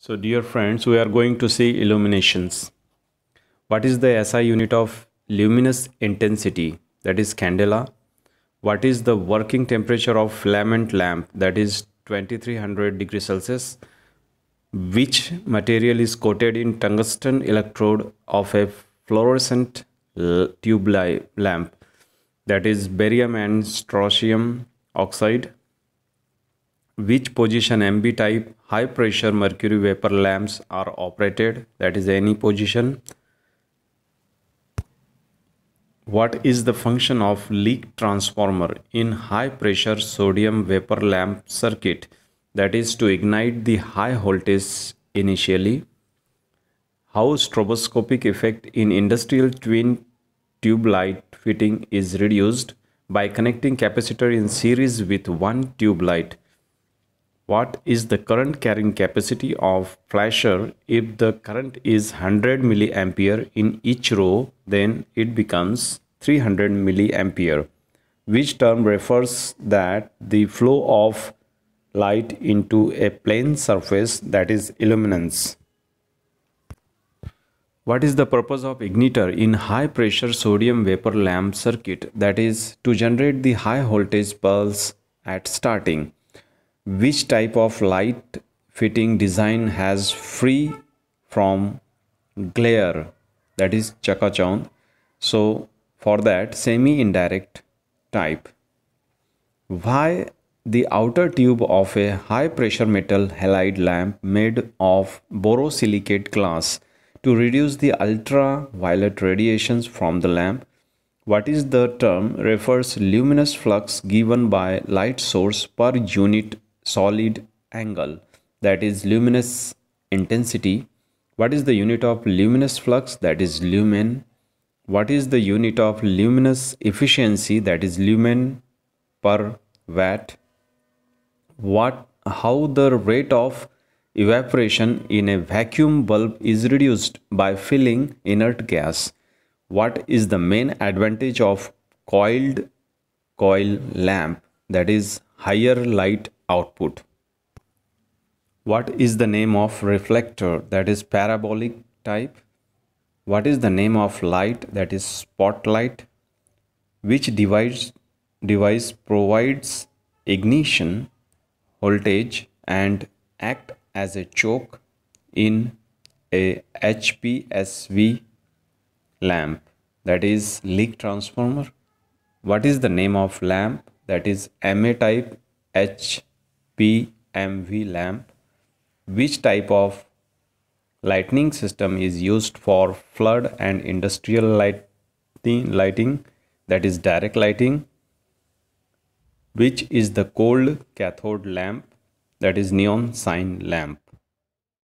So dear friends, we are going to see illuminations. What is the SI unit of luminous intensity? That is candela. What is the working temperature of filament lamp? That is 2300 degrees Celsius. Which material is coated in tungsten electrode of a fluorescent tube lamp? That is barium and strontium oxide which position MB type high pressure mercury vapor lamps are operated that is any position what is the function of leak transformer in high pressure sodium vapor lamp circuit that is to ignite the high voltage initially how stroboscopic effect in industrial twin tube light fitting is reduced by connecting capacitor in series with one tube light what is the current carrying capacity of flasher if the current is 100 milliampere in each row then it becomes 300 milliampere which term refers that the flow of light into a plane surface that is illuminance what is the purpose of igniter in high pressure sodium vapor lamp circuit that is to generate the high voltage pulse at starting which type of light fitting design has free from glare that is chakachon. so for that semi indirect type why the outer tube of a high pressure metal halide lamp made of borosilicate glass to reduce the ultraviolet radiations from the lamp what is the term refers luminous flux given by light source per unit solid angle that is luminous intensity what is the unit of luminous flux that is lumen what is the unit of luminous efficiency that is lumen per watt what how the rate of evaporation in a vacuum bulb is reduced by filling inert gas what is the main advantage of coiled coil lamp that is higher light output. What is the name of reflector that is parabolic type? What is the name of light that is spotlight? Which device, device provides ignition, voltage and act as a choke in a HPSV lamp that is leak transformer? What is the name of lamp that is MA type H PMV lamp. Which type of lighting system is used for flood and industrial lighting, lighting that is direct lighting? Which is the cold cathode lamp that is neon sign lamp?